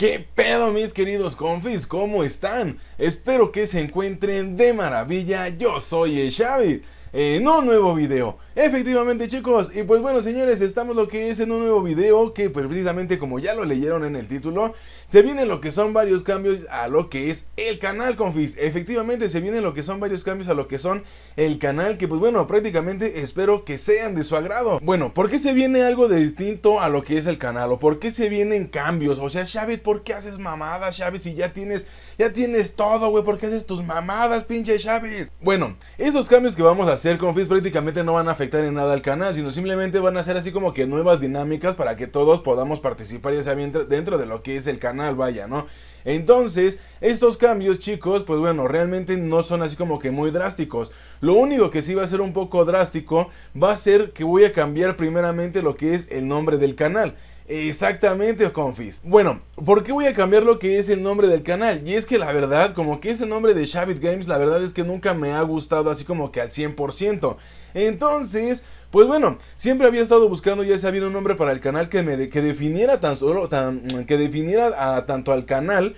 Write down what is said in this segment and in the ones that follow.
¿Qué pedo mis queridos confis? ¿Cómo están? Espero que se encuentren de maravilla. Yo soy el Xavi en eh, un nuevo video. Efectivamente chicos, y pues bueno señores, estamos lo que es en un nuevo video que pues, precisamente como ya lo leyeron en el título, se vienen lo que son varios cambios a lo que es el canal Confis. Efectivamente se vienen lo que son varios cambios a lo que son el canal que pues bueno, prácticamente espero que sean de su agrado. Bueno, ¿por qué se viene algo de distinto a lo que es el canal? ¿O por qué se vienen cambios? O sea, Xavi, ¿por qué haces mamadas, Xavi? Si ya tienes, ya tienes todo, güey, ¿por qué haces tus mamadas, pinche Xavi? Bueno, esos cambios que vamos a hacer hacer confis prácticamente no van a afectar en nada al canal, sino simplemente van a ser así como que nuevas dinámicas para que todos podamos participar, ya sea dentro de lo que es el canal, vaya, ¿no? Entonces, estos cambios, chicos, pues bueno, realmente no son así como que muy drásticos. Lo único que sí va a ser un poco drástico va a ser que voy a cambiar primeramente lo que es el nombre del canal. Exactamente, Confis. Bueno, ¿por qué voy a cambiar lo que es el nombre del canal? Y es que la verdad, como que ese nombre de Shabit Games, la verdad es que nunca me ha gustado así como que al 100%. Entonces, pues bueno, siempre había estado buscando ya había un nombre para el canal que me de, que definiera tan solo tan que definiera a, tanto al canal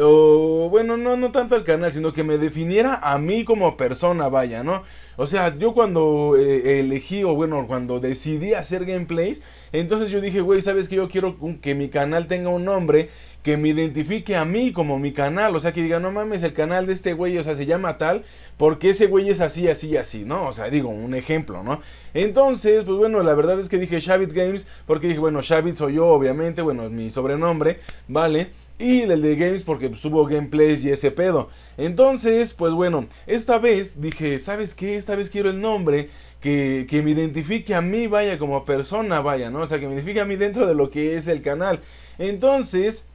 o bueno, no, no tanto al canal, sino que me definiera a mí como persona, vaya, ¿no? O sea, yo cuando eh, elegí, o bueno, cuando decidí hacer gameplays, entonces yo dije, güey, ¿sabes que Yo quiero que mi canal tenga un nombre que me identifique a mí como mi canal, o sea, que diga, no mames, el canal de este güey, o sea, se llama tal, porque ese güey es así, así, así, ¿no? O sea, digo, un ejemplo, ¿no? Entonces, pues bueno, la verdad es que dije Shavit Games, porque dije, bueno, Shavit soy yo, obviamente, bueno, es mi sobrenombre, ¿vale? y el de Games porque subo pues, gameplays y ese pedo. Entonces, pues bueno, esta vez dije, ¿sabes qué? Esta vez quiero el nombre que, que, me identifique a mí, vaya, como persona, vaya, ¿no? O sea, que me identifique a mí dentro de lo que es el canal. Entonces...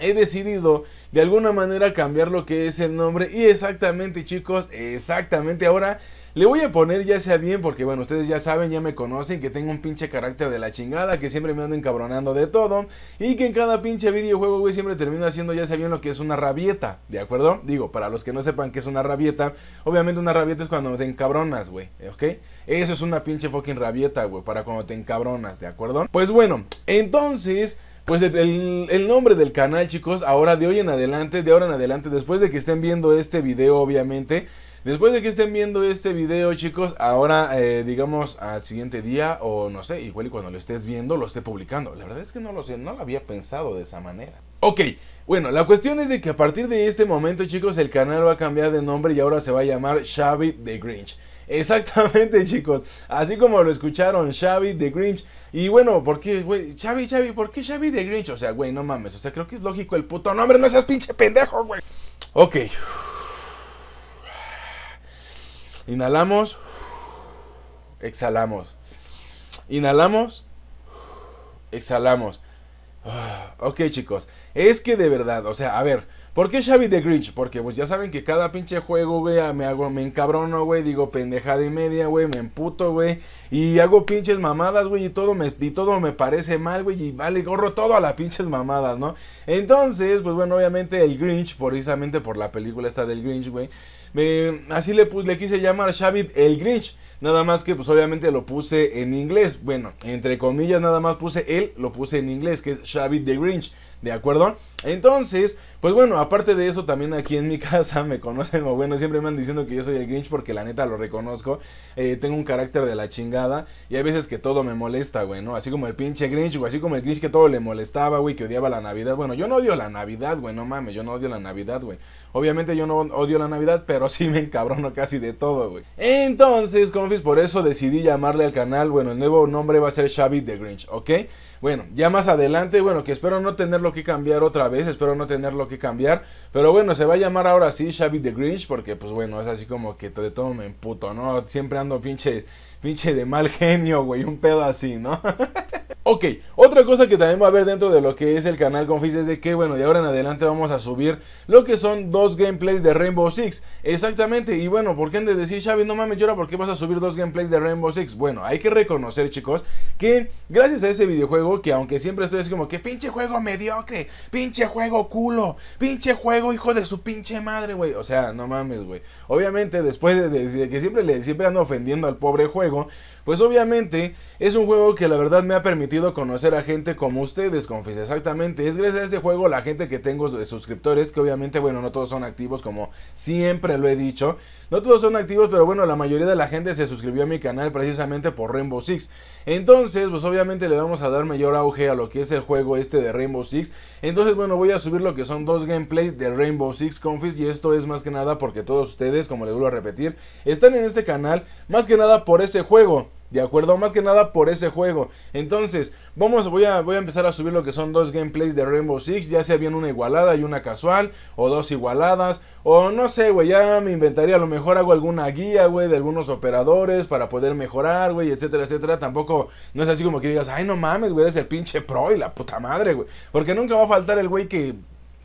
He decidido de alguna manera cambiar lo que es el nombre y exactamente chicos, exactamente ahora le voy a poner ya sea bien porque, bueno, ustedes ya saben, ya me conocen, que tengo un pinche carácter de la chingada, que siempre me ando encabronando de todo y que en cada pinche videojuego, güey, siempre termino haciendo ya sea bien lo que es una rabieta, ¿de acuerdo? Digo, para los que no sepan qué es una rabieta, obviamente una rabieta es cuando te encabronas, güey, ¿ok? Eso es una pinche fucking rabieta, güey, para cuando te encabronas, ¿de acuerdo? Pues bueno, entonces... Pues el, el, nombre del canal, chicos, ahora de hoy en adelante, de ahora en adelante, después de que estén viendo este video, obviamente, Después de que estén viendo este video, chicos, ahora eh, digamos al siguiente día o no sé, igual y cuando lo estés viendo lo esté publicando. La verdad es que no lo sé, no lo había pensado de esa manera. Ok, bueno, la cuestión es de que a partir de este momento, chicos, el canal va a cambiar de nombre y ahora se va a llamar Xavi the Grinch. Exactamente, chicos. Así como lo escucharon, Xavi the Grinch. Y bueno, ¿por qué, güey? Xavi, Xavi, ¿por qué Xavi the Grinch? O sea, güey, no mames. O sea, creo que es lógico el puto nombre, no seas pinche pendejo, güey. Ok. Inhalamos. Exhalamos. Inhalamos. Exhalamos. Ah, ok, chicos. Es que de verdad, o sea, a ver. ¿Por qué Xavi de Grinch? Porque pues ya saben que cada pinche juego, güey, me hago, me encabrono, güey, digo pendeja y media, güey, me emputo, güey, y hago pinches mamadas, güey, y todo me, y todo me parece mal, güey, y vale, gorro todo a las pinches mamadas, ¿no? Entonces, pues bueno, obviamente el Grinch, precisamente por la película esta del Grinch, güey, me, así le, puse le quise llamar Shavit el Grinch. Nada más que pues obviamente lo puse en inglés. Bueno, entre comillas nada más puse él, lo puse en inglés, que es Shavit the Grinch. ¿De acuerdo? Entonces, pues bueno, aparte de eso, también aquí en mi casa me conocen, o bueno, siempre me han diciendo que yo soy el Grinch porque la neta lo reconozco. Eh, tengo un carácter de la chingada y hay veces que todo me molesta, güey, ¿no? Así como el pinche Grinch, güey, así como el Grinch que todo le molestaba, güey, que odiaba la Navidad. Bueno, yo no odio la Navidad, güey, no mames, yo no odio la Navidad, güey. Obviamente yo no odio la Navidad, pero sí me encabrono casi de todo, güey. Entonces, confis, por eso decidí llamarle al canal, bueno, el nuevo nombre va a ser Xavi the Grinch, ¿ok? Bueno, ya más adelante, bueno, que espero no tenerlo que cambiar otra veces pero espero no tenerlo que cambiar. Pero bueno, se va a llamar ahora sí Xavi the Grinch, porque pues bueno, es así como que de todo me emputo, ¿no? Siempre ando pinches pinche de mal genio, güey, un pedo así, ¿no? ok, otra cosa que también va a haber dentro de lo que es el canal Confis es de que, bueno, de ahora en adelante vamos a subir lo que son dos gameplays de Rainbow Six. Exactamente, y bueno, ¿por qué han de decir, Xavi, no mames, llora, ¿por qué vas a subir dos gameplays de Rainbow Six? Bueno, hay que reconocer, chicos, que gracias a ese videojuego, que aunque siempre estoy así como que pinche juego mediocre, pinche juego culo, pinche juego hijo de su pinche madre, güey. O sea, no mames, güey. Obviamente, después de, que siempre le siempre ando ofendiendo al pobre juego, pregou. Pues obviamente es un juego que la verdad me ha permitido conocer a gente como ustedes, Confis. Exactamente, es gracias a ese juego la gente que tengo de suscriptores, que obviamente, bueno, no todos son activos como siempre lo he dicho. No todos son activos, pero bueno, la mayoría de la gente se suscribió a mi canal precisamente por Rainbow Six. Entonces, pues obviamente le vamos a dar mayor auge a lo que es el juego este de Rainbow Six. Entonces, bueno, voy a subir lo que son dos gameplays de Rainbow Six Confis. Y esto es más que nada porque todos ustedes, como les vuelvo a repetir, están en este canal más que nada por ese juego. ¿De acuerdo? Más que nada por ese juego. Entonces, vamos, voy a, voy a empezar a subir lo que son dos gameplays de Rainbow Six. Ya sea bien una igualada y una casual. O dos igualadas. O no sé, güey. Ya me inventaría. A lo mejor hago alguna guía, güey. De algunos operadores para poder mejorar, güey. Etcétera, etcétera. Tampoco no es así como que digas, ay, no mames, güey. es el pinche pro y la puta madre, güey. Porque nunca va a faltar el güey que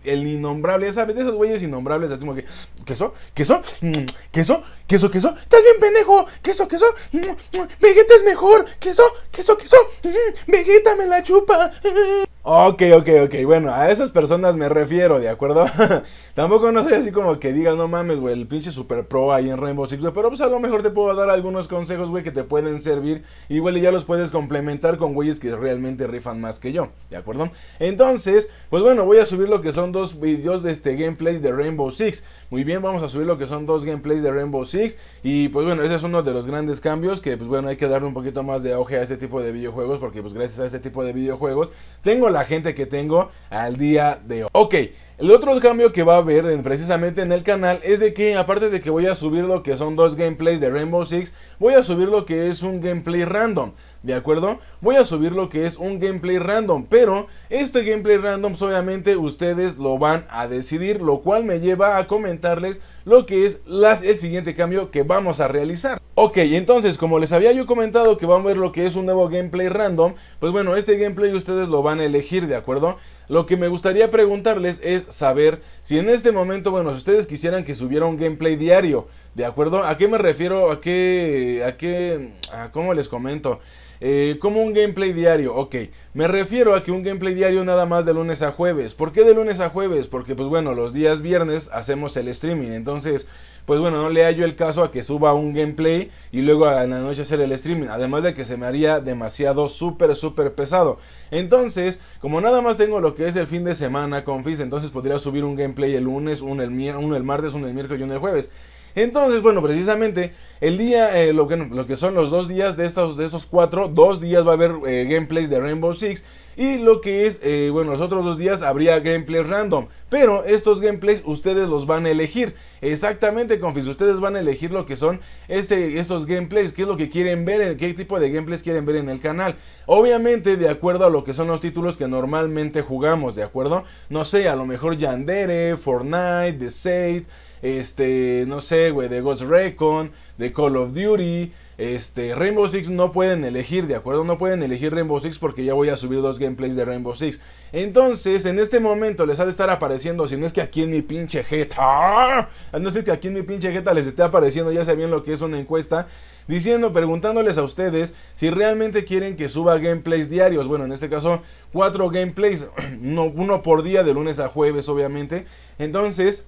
el innombrable, ya sabes, de esos güeyes innombrables, así como que, queso, queso, mm, queso, queso, queso, estás bien pendejo, queso, queso, mm, mm, Vegeta es mejor, queso, queso, queso, Vegeta me la chupa. Ok, ok, ok. Bueno, a esas personas me refiero, ¿de acuerdo? Tampoco no sé así como que digas, no mames, güey, el pinche super pro ahí en Rainbow Six, Pero pues a lo mejor te puedo dar algunos consejos, güey, que te pueden servir. Igual y ya los puedes complementar con güeyes que realmente rifan más que yo, ¿de acuerdo? Entonces, pues bueno, voy a subir lo que son dos videos de este gameplay de Rainbow Six. Muy bien, vamos a subir lo que son dos gameplays de Rainbow Six. Y pues bueno, ese es uno de los grandes cambios que, pues bueno, hay que darle un poquito más de auge a este tipo de videojuegos. Porque pues gracias a este tipo de videojuegos, tengo la gente que tengo al día de hoy. Ok, el otro cambio que va a haber precisamente en el canal es de que aparte de que voy a subir lo que son dos gameplays de Rainbow Six, voy a subir lo que es un gameplay random. ¿de acuerdo? Voy a subir lo que es un gameplay random, pero este gameplay random obviamente ustedes lo van a decidir, lo cual me lleva a comentarles lo que es el siguiente cambio que vamos a realizar. Ok, entonces como les había yo comentado que van a ver lo que es un nuevo gameplay random, pues bueno, este gameplay ustedes lo van a elegir, ¿de acuerdo? Lo que me gustaría preguntarles es saber si en este momento, bueno, si ustedes quisieran que subiera un gameplay diario, ¿de acuerdo? ¿A qué me refiero? ¿A qué? ¿A qué? ¿A cómo les comento? Eh, como un gameplay diario, ok. Me refiero a que un gameplay diario nada más de lunes a jueves. ¿Por qué de lunes a jueves? Porque pues bueno, los días viernes hacemos el streaming. Entonces, pues bueno, no le hallo el caso a que suba un gameplay y luego en la noche hacer el streaming. Además de que se me haría demasiado súper, súper pesado. Entonces, como nada más tengo lo que es el fin de semana con Fizz entonces podría subir un gameplay el lunes, uno el, martes, uno el miércoles y uno el jueves. Entonces, bueno, precisamente el día, eh, lo, que, son los dos días de estos, de esos cuatro, dos días va a haber eh, gameplays de Rainbow Six. Y lo que es, eh, bueno, los otros dos días habría gameplays random. Pero estos gameplays ustedes los van a elegir. Exactamente, confis. Ustedes van a elegir lo que son este, estos gameplays. Qué es lo que quieren ver, qué tipo de gameplays quieren ver en el canal. Obviamente, de acuerdo a lo que son los títulos que normalmente jugamos, ¿de acuerdo? No sé, a lo mejor Yandere, Fortnite, The Sage este, no sé, güey, de Ghost Recon, de Call of Duty, este, Rainbow Six no pueden elegir, ¿de acuerdo? No pueden elegir Rainbow Six porque ya voy a subir dos gameplays de Rainbow Six. Entonces, en este momento les ha de estar apareciendo, si no es que aquí en mi pinche jeta, no sé que aquí en mi pinche jeta les esté apareciendo, ya sabían lo que es una encuesta, diciendo, preguntándoles a ustedes si realmente quieren que suba gameplays diarios. Bueno, en este caso, cuatro gameplays, uno por día, de lunes a jueves, obviamente. Entonces...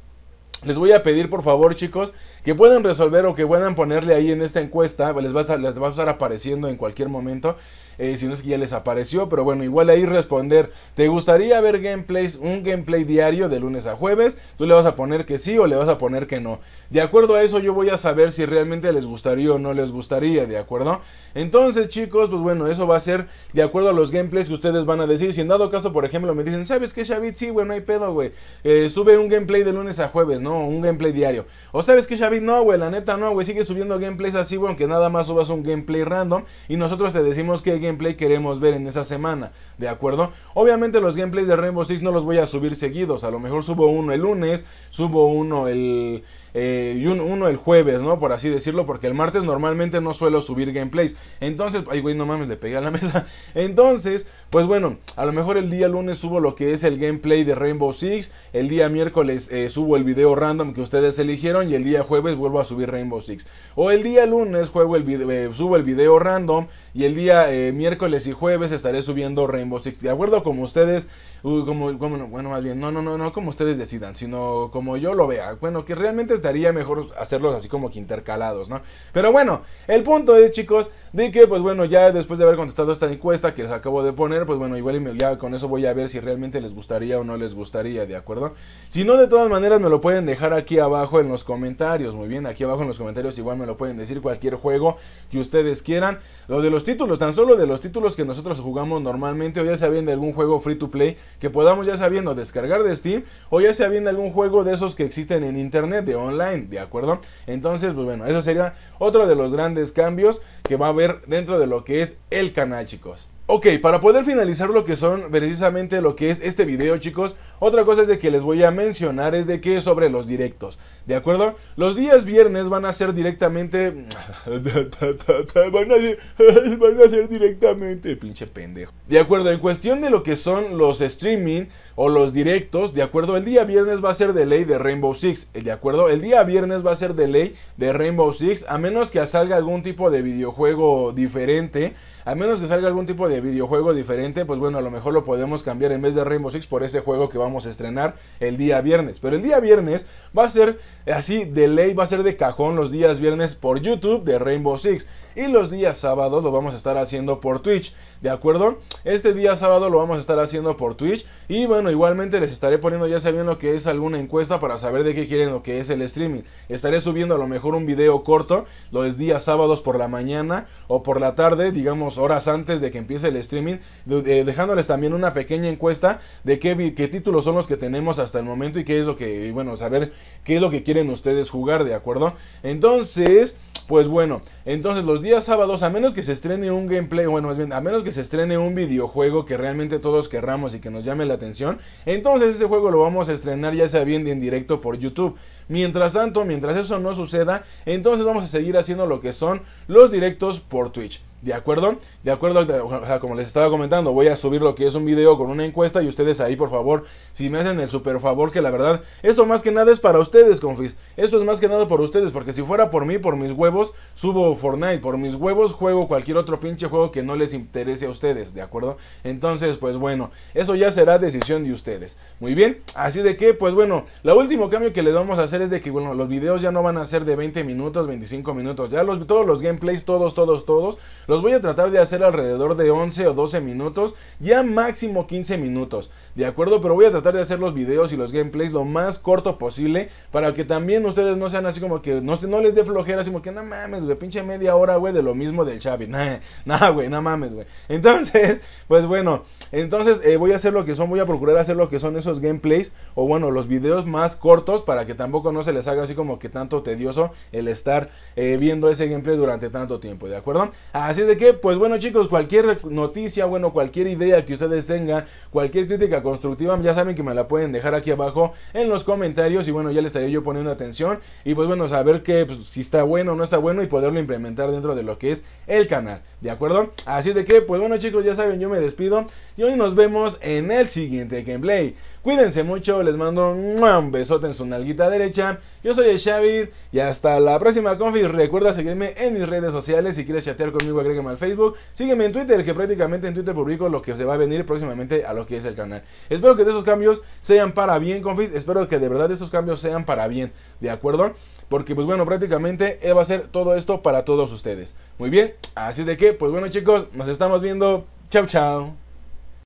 Les voy a pedir por favor chicos que puedan resolver o que puedan ponerle ahí en esta encuesta, les va a, les va a estar apareciendo en cualquier momento. Eh, si no es que ya les apareció, pero bueno, igual ahí responder, ¿te gustaría ver gameplays, un gameplay diario de lunes a jueves? Tú le vas a poner que sí o le vas a poner que no. De acuerdo a eso yo voy a saber si realmente les gustaría o no les gustaría, ¿de acuerdo? Entonces chicos, pues bueno, eso va a ser de acuerdo a los gameplays que ustedes van a decir. Si en dado caso, por ejemplo, me dicen, ¿sabes qué, xavi Sí, güey, no hay pedo, güey. Eh, sube un gameplay de lunes a jueves, ¿no? Un gameplay diario. O sabes qué, xavi No, güey, la neta no, güey. Sigue subiendo gameplays así, güey, aunque nada más subas un gameplay random. Y nosotros te decimos que gameplay queremos ver en esa semana, ¿de acuerdo? Obviamente los gameplays de Rainbow Six no los voy a subir seguidos, a lo mejor subo uno el lunes, subo uno el... Eh, y uno el jueves, ¿no? Por así decirlo, porque el martes normalmente no suelo subir gameplays. Entonces, ay, güey, no mames, le pegué a la mesa. Entonces, pues bueno, a lo mejor el día lunes subo lo que es el gameplay de Rainbow Six, el día miércoles eh, subo el video random que ustedes eligieron y el día jueves vuelvo a subir Rainbow Six. O el día lunes juego el eh, subo el video random y el día eh, miércoles y jueves estaré subiendo Rainbow Six. De acuerdo como ustedes, como, bueno, más bien, no, no, no, no como ustedes decidan, sino como yo lo vea. Bueno, que realmente estaría mejor hacerlos así como que intercalados, ¿no? Pero bueno, el punto es, chicos, de que, pues bueno, ya después de haber contestado esta encuesta que les acabo de poner, pues bueno, igual ya con eso voy a ver si realmente les gustaría o no les gustaría, ¿de acuerdo? Si no, de todas maneras me lo pueden dejar aquí abajo en los comentarios. Muy bien, aquí abajo en los comentarios igual me lo pueden decir cualquier juego que ustedes quieran. Lo de los títulos, tan solo de los títulos que nosotros jugamos normalmente, o ya sea bien de algún juego free to play que podamos ya sabiendo descargar de Steam, o ya sea bien de algún juego de esos que existen en internet, de online, ¿de acuerdo? Entonces, pues bueno, eso sería otro de los grandes cambios que va a haber dentro de lo que es el canal, chicos. Ok, para poder finalizar lo que son precisamente lo que es este video, chicos, otra cosa es de que les voy a mencionar es de que sobre los directos, ¿de acuerdo? Los días viernes van a ser directamente... van, a ser, directamente, pinche pendejo. De acuerdo, en cuestión de lo que son los streaming o los directos, ¿de acuerdo? El día viernes va a ser de ley de Rainbow Six, ¿eh? ¿de acuerdo? El día viernes va a ser de ley de Rainbow Six, a menos que salga algún tipo de videojuego diferente. A menos que salga algún tipo de videojuego diferente, pues bueno, a lo mejor lo podemos cambiar en vez de Rainbow Six por ese juego que va vamos a estrenar el día viernes. Pero el día viernes va a ser así de ley, va a ser de cajón los días viernes por YouTube de Rainbow Six y los días sábados lo vamos a estar haciendo por Twitch, ¿de acuerdo? Este día sábado lo vamos a estar haciendo por Twitch y bueno, igualmente les estaré poniendo ya sabiendo lo que es alguna encuesta para saber de qué quieren lo que es el streaming. Estaré subiendo a lo mejor un video corto los días sábados por la mañana o por la tarde, digamos horas antes de que empiece el streaming, dejándoles también una pequeña encuesta de qué, qué títulos son los que tenemos hasta el momento y qué es lo que, bueno, saber qué es lo que quieren ustedes jugar, ¿de acuerdo? Entonces... Pues bueno, entonces los días sábados, a menos que se estrene un gameplay, bueno, más bien, a menos que se estrene un videojuego que realmente todos querramos y que nos llame la atención, entonces ese juego lo vamos a estrenar ya sea bien en directo por YouTube. Mientras tanto, mientras eso no suceda, entonces vamos a seguir haciendo lo que son los directos por Twitch. ¿De acuerdo? De acuerdo, eh, o sea, como les estaba comentando, voy a subir lo que es un video con una encuesta y ustedes ahí, por favor, si me hacen el super favor, que la verdad, esto más que nada es para ustedes, confis. Esto es más que nada por ustedes, porque si fuera por mí, por mis huevos, subo Fortnite, por mis huevos juego cualquier otro pinche juego que no les interese a ustedes, ¿de acuerdo? Entonces, pues bueno, eso ya será decisión de ustedes. Muy bien, así de que, pues bueno, lo último cambio que les vamos a hacer es de que, bueno, los videos ya no van a ser de 20 minutos, 25 minutos, ya los, todos los gameplays, todos, todos, todos, voy a tratar de hacer alrededor de 11 o 12 minutos, ya máximo 15 minutos, ¿de acuerdo? Pero voy a tratar de hacer los videos y los gameplays lo más corto posible para que también ustedes no sean así como que no, se no les dé flojera, así como que no mames, güey, pinche media hora, güey, de lo mismo del chavi nada güey, no mames, güey. Entonces, pues bueno, entonces eh, voy a hacer lo que son, voy a procurar hacer lo que son esos gameplays o bueno, los videos más cortos para que tampoco no se les haga así como que tanto tedioso el estar eh, viendo ese gameplay durante tanto tiempo, ¿de acuerdo? Así de que, pues bueno chicos, cualquier noticia, bueno, cualquier idea que ustedes tengan, cualquier crítica constructiva, ya saben que me la pueden dejar aquí abajo en los comentarios y bueno, ya les estaré yo poniendo atención y pues bueno, saber que pues, si está bueno o no está bueno y poderlo implementar dentro de lo que es el canal, ¿de acuerdo? Así de que, pues bueno chicos, ya saben, yo me despido y hoy nos vemos en el siguiente gameplay. Cuídense mucho, les mando un besote en su nalguita derecha. Yo soy el Xavi y hasta la próxima confis. Recuerda seguirme en mis redes sociales. Si quieres chatear conmigo, agrégame al Facebook. Sígueme en Twitter, que prácticamente en Twitter publico lo que se va a venir próximamente a lo que es el canal. Espero que de esos cambios sean para bien, confis. Espero que de verdad esos cambios sean para bien, ¿de acuerdo? Porque pues bueno, prácticamente va a ser todo esto para todos ustedes. Muy bien, así de que, pues bueno chicos, nos estamos viendo. Chao, chao.